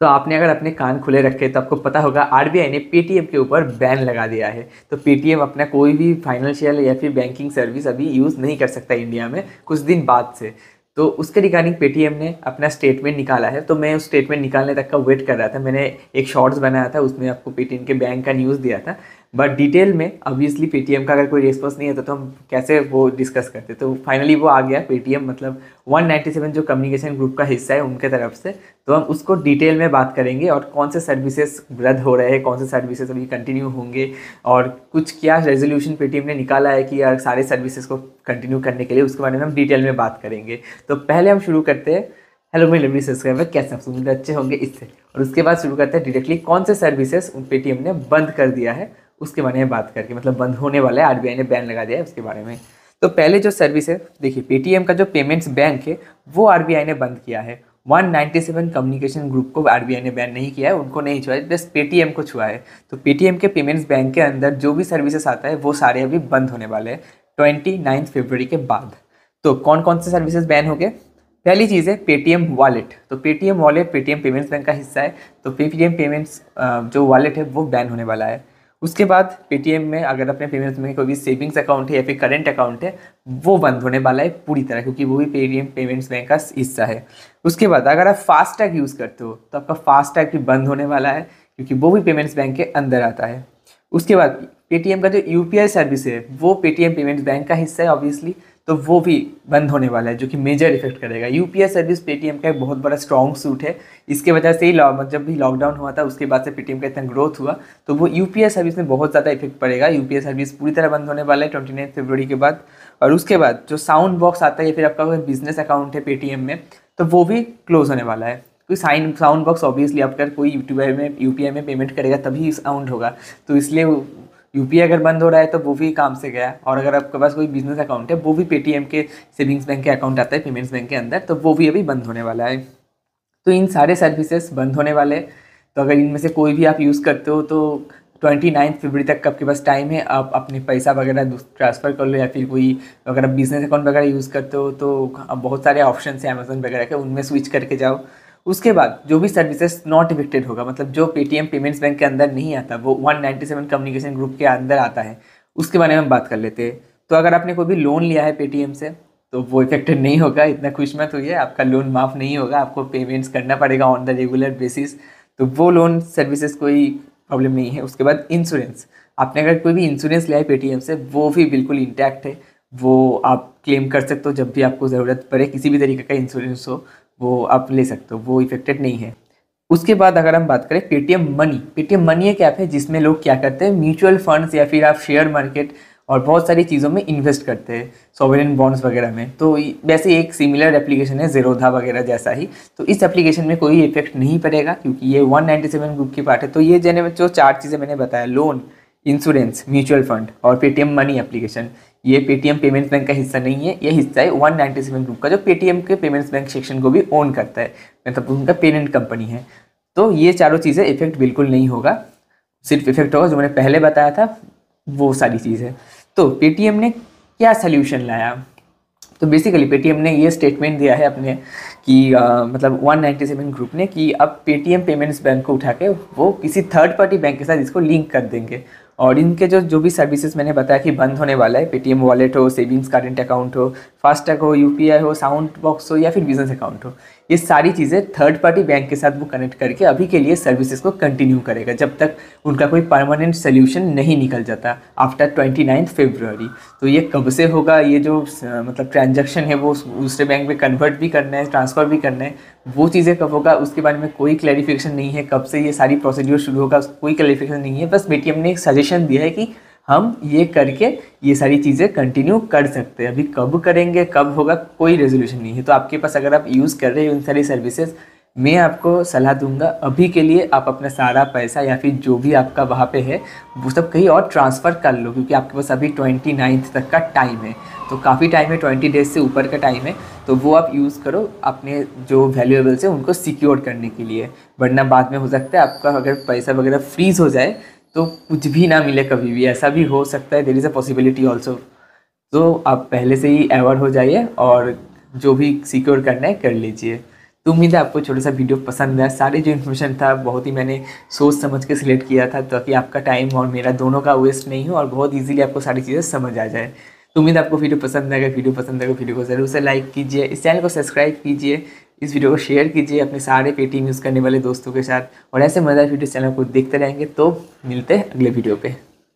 तो आपने अगर अपने कान खुले रखे तो आपको पता होगा आर ने पेटीएम के ऊपर बैन लगा दिया है तो पेटीएम अपना कोई भी फाइनेंशियल या फिर बैंकिंग सर्विस अभी यूज़ नहीं कर सकता इंडिया में कुछ दिन बाद से तो उसके रिगार्डिंग पेटीएम ने अपना स्टेटमेंट निकाला है तो मैं उस स्टेटमेंट निकालने तक का वेट कर रहा था मैंने एक शॉर्ट्स बनाया था उसमें आपको पेटीएम के बैंक का न्यूज़ दिया था बट डिटेल में ऑब्वियसली पेटीएम का अगर कोई रेस्पॉन्स नहीं आता तो हम कैसे वो डिस्कस करते तो फाइनली वो आ गया पेटीएम मतलब 197 जो कम्युनिकेशन ग्रुप का हिस्सा है उनके तरफ से तो हम उसको डिटेल में बात करेंगे और कौन से सर्विसेज रद्द हो रहे हैं कौन से सर्विसेज अभी कंटिन्यू होंगे और कुछ क्या रेजोल्यूशन पेटीएम ने निकाला है कि यार सारे सर्विसेज को कंटिन्यू करने के लिए उसके बारे में हम डिटेल में बात करेंगे तो पहले हम शुरू करते हैं हेलो मेरे लवली सब्सक्राइबर कैसे आप सुनते अच्छे होंगे इससे और उसके बाद शुरू करते हैं डायरेक्टली कौन से सर्विसेज पेटीएम ने बंद कर दिया है उसके बारे में बात करके मतलब बंद होने वाला है आरबीआई ने बैन लगा दिया है उसके बारे में तो पहले जो सर्विस है देखिए पेटीएम का जो पेमेंट्स बैंक है वो आरबीआई ने बंद किया है 197 कम्युनिकेशन ग्रुप को आरबीआई ने बैन नहीं किया है उनको नहीं छुआ है जस्ट पेटीएम को छुआ है तो पेटीएम के पेमेंट्स बैंक के अंदर जो भी सर्विसेज आता है वो सारे अभी बंद होने वाले हैं ट्वेंटी नाइन्थ फेबररी के बाद तो कौन कौन से सर्विसेज बैन हो गए पहली चीज़ है पेटीएम वॉलेट तो Paytm wallet Paytm payments bank का हिस्सा है तो पेटीएम पेमेंट्स जो वॉलेट है वो बैन होने वाला है उसके बाद पेटीएम में अगर अपने पेमेंट में कोई भी सेविंग्स अकाउंट है या फिर करेंट अकाउंट है वो बंद होने वाला है पूरी तरह क्योंकि वो भी पेटीएम पेमेंट्स बैंक का हिस्सा है उसके बाद अगर आप फास्टैग यूज़ करते हो तो आपका फास्टैग भी बंद होने वाला है क्योंकि वो भी पेमेंट्स बैंक के अंदर आता है उसके बाद पेटीएम का जो यू सर्विस है वो पेटीएम पेमेंट्स बैंक का हिस्सा है ऑब्वियसली तो वो भी बंद होने वाला है जो कि मेजर इफेक्ट करेगा यूपीआई सर्विस पेटीएम का एक बहुत बड़ा स्ट्रॉन्ग सूट है इसके वजह से ही मतलब जब भी लॉकडाउन हुआ था उसके बाद से पेटीएम का इतना ग्रोथ हुआ तो वो यूपीआई सर्विस में बहुत ज़्यादा इफेक्ट पड़ेगा यूपीआई सर्विस पूरी तरह बंद होने वाला है ट्वेंटी नाइन फेबरी के बाद और उसके बाद जो साउंड बॉक्स आता है या फिर आपका कोई बिजनेस अकाउंट है पेटीएम में तो वो भी क्लोज होने वाला है कोई साइन साउंड बॉक्स ऑब्वियसली आपका कोई यूट्यूब में यू में पेमेंट करेगा तभी साउंड होगा तो इसलिए यू अगर बंद हो रहा है तो वो भी काम से गया और अगर आपके पास कोई बिजनेस अकाउंट है वो भी पेटीएम के सेविंग्स बैंक के अकाउंट आता है पेमेंट्स बैंक के अंदर तो वो भी अभी बंद होने वाला है तो इन सारे सर्विसेज बंद होने वाले तो अगर इनमें से कोई भी आप यूज़ करते हो तो ट्वेंटी नाइन्थ फेबरी तक आपके पास टाइम है आप अपने पैसा वगैरह ट्रांसफ़र कर लो या फिर कोई अगर आप बिजनेस अकाउंट वगैरह यूज़ करते हो तो बहुत सारे ऑप्शन है अमेजोन वगैरह के उनमें स्विच करके जाओ उसके बाद जो भी सर्विसेज नॉट इफेक्टेड होगा मतलब जो पेटीएम पेमेंट्स बैंक के अंदर नहीं आता वो 197 कम्युनिकेशन ग्रुप के अंदर आता है उसके बारे में हम बात कर लेते हैं तो अगर आपने कोई भी लोन लिया है पेटीएम से तो वो इफेक्टेड नहीं होगा इतना खुश मत हुई है आपका लोन माफ़ नहीं होगा आपको पेमेंट्स करना पड़ेगा ऑन द रेगुलर बेसिस तो वो लोन सर्विसेज कोई प्रॉब्लम नहीं है उसके बाद इंश्योरेंस आपने अगर कोई भी इंश्योरेंस लिया है पेटीएम से वो भी बिल्कुल इंटैक्ट है वो आप क्लेम कर सकते हो जब भी आपको ज़रूरत पड़े किसी भी तरीके का इंश्योरेंस हो वो आप ले सकते हो वो इफेक्टेड नहीं है उसके बाद अगर हम बात करें पेटीएम मनी पेटीएम मनी एक ऐप है जिसमें लोग क्या करते हैं म्यूचुअल फंड्स या फिर आप शेयर मार्केट और बहुत सारी चीज़ों में इन्वेस्ट करते हैं सॉवरन बॉन्ड्स वगैरह में तो वैसे एक सिमिलर एप्लीकेशन है जेरोधा वगैरह जैसा ही तो इस एप्लीकेशन में कोई इफेक्ट नहीं पड़ेगा क्योंकि ये 197 ग्रुप की पार्ट है तो ये जैसे जो चार चीज़ें मैंने बताया लोन इंश्योरेंस म्यूचुअल फंड और पेटीएम मनी एप्लीकेशन ये पेटीएम पेमेंट्स बैंक का हिस्सा नहीं है ये हिस्सा है वन सेवन ग्रुप का जो पेटीएम के पेमेंट्स बैंक सेक्शन को भी ओन करता है मतलब उनका पेमेंट कंपनी है तो ये चारों चीज़ें इफेक्ट बिल्कुल नहीं होगा सिर्फ इफेक्ट होगा जो मैंने पहले बताया था वो सारी चीज़ है तो पेटीएम ने क्या सोल्यूशन लाया तो बेसिकली पेटीएम ने ये स्टेटमेंट दिया है अपने कि आ, मतलब 197 ग्रुप ने कि अब पेटीएम पेमेंट्स बैंक को उठा के वो किसी थर्ड पार्टी बैंक के साथ इसको लिंक कर देंगे और इनके जो जो भी सर्विसेज मैंने बताया कि बंद होने वाला है पेटीएम वॉलेट हो सेविंग्स करेंट अकाउंट हो फास्टैग हो यूपीआई हो साउंड बॉक्स हो या फिर बिजनेस अकाउंट हो ये सारी चीज़ें थर्ड पार्टी बैंक के साथ वो कनेक्ट करके अभी के लिए सर्विसेज को कंटिन्यू करेगा जब तक उनका कोई परमानेंट सोल्यूशन नहीं निकल जाता आफ्टर ट्वेंटी नाइन्थ फेब्रवरी तो ये कब से होगा ये जो मतलब ट्रांजेक्शन है वो दूसरे बैंक में कन्वर्ट भी करना है ट्रांसफ़र भी करना है वो चीज़ें कब होगा उसके बारे में कोई क्लैरिफिकेशन नहीं है कब से ये सारी प्रोसीड्योर शुरू होगा कोई क्लैरिफिकेशन नहीं है बस पेटीएम ने एक सजेशन दिया है कि हम ये करके ये सारी चीज़ें कंटिन्यू कर सकते हैं अभी कब करेंगे कब होगा कोई रेजोल्यूशन नहीं है तो आपके पास अगर आप यूज़ कर रहे हैं उन सारी सर्विसेज मैं आपको सलाह दूंगा अभी के लिए आप अपना सारा पैसा या फिर जो भी आपका वहाँ पे है वो सब कहीं और ट्रांसफ़र कर लो क्योंकि आपके पास अभी ट्वेंटी नाइन्थ तक का टाइम है तो काफ़ी टाइम है ट्वेंटी डेज से ऊपर का टाइम है तो वो आप यूज़ करो अपने जो वैल्यूएबल्स है उनको सिक्योर करने के लिए वरना बाद में हो सकता है आपका अगर पैसा वगैरह फ्रीज़ हो जाए तो कुछ भी ना मिले कभी भी ऐसा भी हो सकता है there is a possibility also तो आप पहले से ही अवॉर्ड हो जाइए और जो भी सिक्योर करना है कर लीजिए तो उम्मीद है आपको छोटा सा वीडियो पसंद आया सारी जो इन्फॉर्मेशन था बहुत ही मैंने सोच समझ के सिलेक्ट किया था ताकि आपका टाइम और मेरा दोनों का वेस्ट नहीं हो और बहुत ईजिली आपको सारी चीज़ें समझ आ जाए तो उम्मीद आपको वीडियो पसंद आएगा वीडियो पसंद आएगा वीडियो को ज़रूर से लाइक कीजिए इस चैनल को सब्सक्राइब कीजिए इस वीडियो को शेयर कीजिए अपने सारे पेटीएम यूज़ करने वाले दोस्तों के साथ और ऐसे मज़ेदार वीडियो चैनल को देखते रहेंगे तो मिलते हैं अगले वीडियो पर